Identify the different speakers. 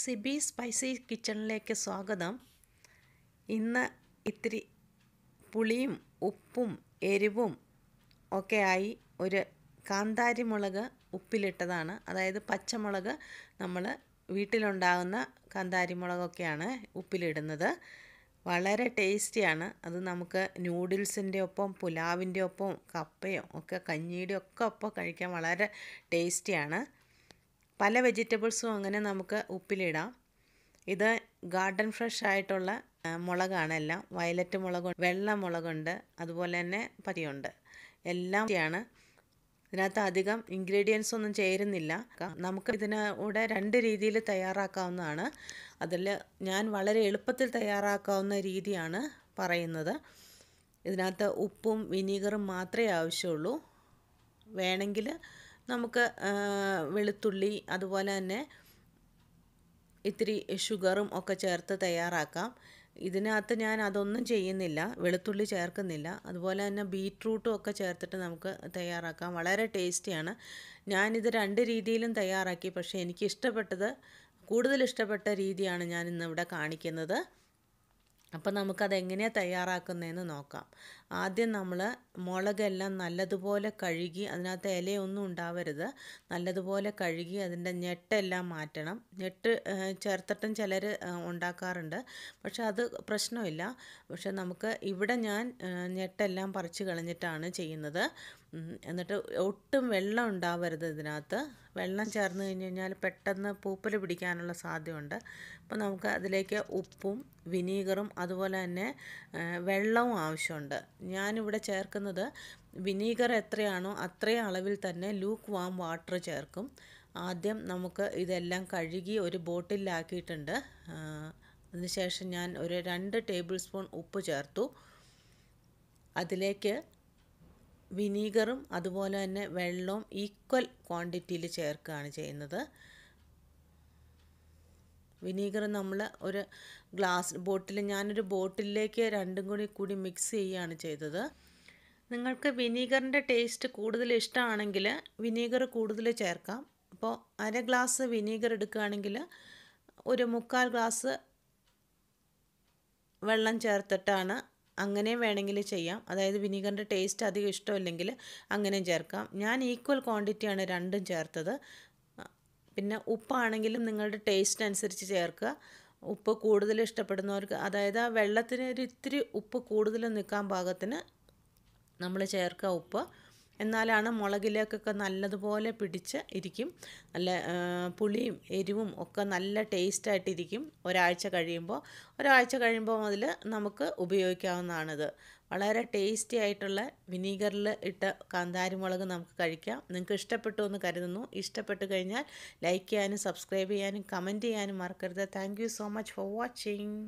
Speaker 1: Sibi spicy കിച്ചണിലേക്ക് സ്വാഗതം ഇന്ന് ഇത്തിരി പുളിയും ഉപ്പും എരിവും ഒക്കെ ആയി ഒരു കാന്താരി മുളക് ഉപ്പിലിട്ടതാണ് അതായത് പച്ചമുളക് നമ്മൾ വീട്ടിലുണ്ടാകുന്ന കാന്താരി മുളകൊക്കെയാണ് ഉപ്പിലിടുന്നത് വളരെ ടേസ്റ്റിയാണ് അത് നമുക്ക് നൂഡിൽസിൻ്റെ ഒപ്പം പുലാവിൻ്റെ ഒപ്പം കപ്പയോ ഒക്കെ കഞ്ഞിയുടെ ഒക്കെ ഒപ്പം കഴിക്കാൻ വളരെ ടേസ്റ്റിയാണ് പല വെജിറ്റബിൾസും അങ്ങനെ നമുക്ക് ഉപ്പിലിടാം ഇത് ഗാർഡൻ ഫ്രഷ് ആയിട്ടുള്ള മുളകാണ് എല്ലാം വയലറ്റ് മുളക് വെള്ള മുളകുണ്ട് അതുപോലെ തന്നെ പതിയുണ്ട് എല്ലാം ആണ് ഇതിനകത്ത് അധികം ഇൻഗ്രീഡിയൻസ് ഒന്നും ചേരുന്നില്ല നമുക്ക് ഇതിനൂടെ രണ്ട് രീതിയിൽ തയ്യാറാക്കാവുന്നതാണ് അതിൽ ഞാൻ വളരെ എളുപ്പത്തിൽ തയ്യാറാക്കാവുന്ന രീതിയാണ് പറയുന്നത് ഇതിനകത്ത് ഉപ്പും വിനീഗറും മാത്രമേ ആവശ്യമുള്ളൂ വേണമെങ്കിൽ നമുക്ക് വെളുത്തുള്ളി അതുപോലെ തന്നെ ഇത്തിരി ഷുഗറും ഒക്കെ ചേർത്ത് തയ്യാറാക്കാം ഇതിനകത്ത് ഞാൻ അതൊന്നും ചെയ്യുന്നില്ല വെളുത്തുള്ളി ചേർക്കുന്നില്ല അതുപോലെ തന്നെ ബീറ്റ്റൂട്ടും ഒക്കെ ചേർത്തിട്ട് നമുക്ക് തയ്യാറാക്കാം വളരെ ടേസ്റ്റിയാണ് ഞാനിത് രണ്ട് രീതിയിലും തയ്യാറാക്കി പക്ഷേ എനിക്ക് ഇഷ്ടപ്പെട്ടത് കൂടുതൽ ഇഷ്ടപ്പെട്ട രീതിയാണ് ഞാൻ ഇന്നിവിടെ കാണിക്കുന്നത് അപ്പോൾ എങ്ങനെയാണ് തയ്യാറാക്കുന്നതെന്ന് നോക്കാം ആദ്യം നമ്മൾ മുളകെല്ലാം നല്ലതുപോലെ കഴുകി അതിനകത്ത് ഇലയൊന്നും ഉണ്ടാവരുത് നല്ലതുപോലെ കഴുകി അതിൻ്റെ ഞെട്ടെല്ലാം മാറ്റണം ഞെട്ട് ചേർത്തിട്ടും ചിലർ ഉണ്ടാക്കാറുണ്ട് പക്ഷെ അത് പ്രശ്നമില്ല പക്ഷെ നമുക്ക് ഇവിടെ ഞാൻ ഞെട്ടെല്ലാം പറിച്ച് കളഞ്ഞിട്ടാണ് ചെയ്യുന്നത് എന്നിട്ട് ഒട്ടും വെള്ളം ഉണ്ടാവരുത് ഇതിനകത്ത് വെള്ളം ചേർന്ന് കഴിഞ്ഞ് കഴിഞ്ഞാൽ പെട്ടെന്ന് പൂപ്പൽ പിടിക്കാനുള്ള സാധ്യതയുണ്ട് അപ്പോൾ നമുക്ക് അതിലേക്ക് ഉപ്പും വിനീഗറും അതുപോലെ തന്നെ വെള്ളവും ആവശ്യമുണ്ട് ഞാനിവിടെ ചേർക്കുന്നത് വിനീഗർ എത്രയാണോ അത്രയും അളവിൽ തന്നെ ലൂക്ക് വാം വാട്ടർ ചേർക്കും ആദ്യം നമുക്ക് ഇതെല്ലാം കഴുകി ഒരു ബോട്ടിലാക്കിയിട്ടുണ്ട് അതിനുശേഷം ഞാൻ ഒരു രണ്ട് ടേബിൾ സ്പൂൺ ഉപ്പ് ചേർത്തു അതിലേക്ക് വിനീഗറും അതുപോലെ തന്നെ വെള്ളവും ഈക്വൽ ക്വാണ്ടിറ്റിയിൽ ചേർക്കുകയാണ് ചെയ്യുന്നത് വിനീഗർ നമ്മൾ ഒരു ഗ്ലാസ് ബോട്ടിൽ ഞാനൊരു ബോട്ടിലേക്ക് രണ്ടും കൂടി കൂടി മിക്സ് ചെയ്യുകയാണ് ചെയ്തത് നിങ്ങൾക്ക് വിനീഗറിൻ്റെ ടേസ്റ്റ് കൂടുതൽ ഇഷ്ടമാണെങ്കിൽ വിനീഗർ കൂടുതൽ ചേർക്കാം അപ്പോൾ അര ഗ്ലാസ് വിനീഗർ എടുക്കുകയാണെങ്കിൽ ഒരു മുക്കാൽ ഗ്ലാസ് വെള്ളം ചേർത്തിട്ടാണ് അങ്ങനെ വേണമെങ്കിൽ ചെയ്യാം അതായത് വിനീഗറിൻ്റെ ടേസ്റ്റ് അധികം ഇഷ്ടമില്ലെങ്കിൽ അങ്ങനെ ചേർക്കാം ഞാൻ ഈക്വൽ ക്വാണ്ടിറ്റിയാണ് രണ്ടും ചേർത്തത് പിന്നെ ഉപ്പാണെങ്കിലും നിങ്ങളുടെ ടേസ്റ്റ് അനുസരിച്ച് ചേർക്കുക ഉപ്പ് കൂടുതൽ ഇഷ്ടപ്പെടുന്നവർക്ക് അതായത് ആ വെള്ളത്തിന് ഒരു ഇത്തിരി ഉപ്പ് കൂടുതൽ നിൽക്കാൻ പാകത്തിന് നമ്മൾ ചേർക്കുക ഉപ്പ് എന്നാലാണ് മുളകിലേക്കൊക്കെ നല്ലതുപോലെ പിടിച്ച് ഇരിക്കും നല്ല പുളിയും എരിവും ഒക്കെ നല്ല ടേസ്റ്റായിട്ടിരിക്കും ഒരാഴ്ച കഴിയുമ്പോൾ ഒരാഴ്ച കഴിയുമ്പോൾ അതിൽ നമുക്ക് ഉപയോഗിക്കാവുന്നതാണിത് വളരെ ടേസ്റ്റി ആയിട്ടുള്ള വിനീഗറിൽ ഇട്ട കാന്താരി മുളക് നമുക്ക് കഴിക്കാം നിങ്ങൾക്ക് ഇഷ്ടപ്പെട്ടു എന്ന് കരുതുന്നു ഇഷ്ടപ്പെട്ടു കഴിഞ്ഞാൽ ലൈക്ക് ചെയ്യാനും സബ്സ്ക്രൈബ് ചെയ്യാനും കമൻറ്റ് ചെയ്യാനും മറക്കരുത് thank so much for watching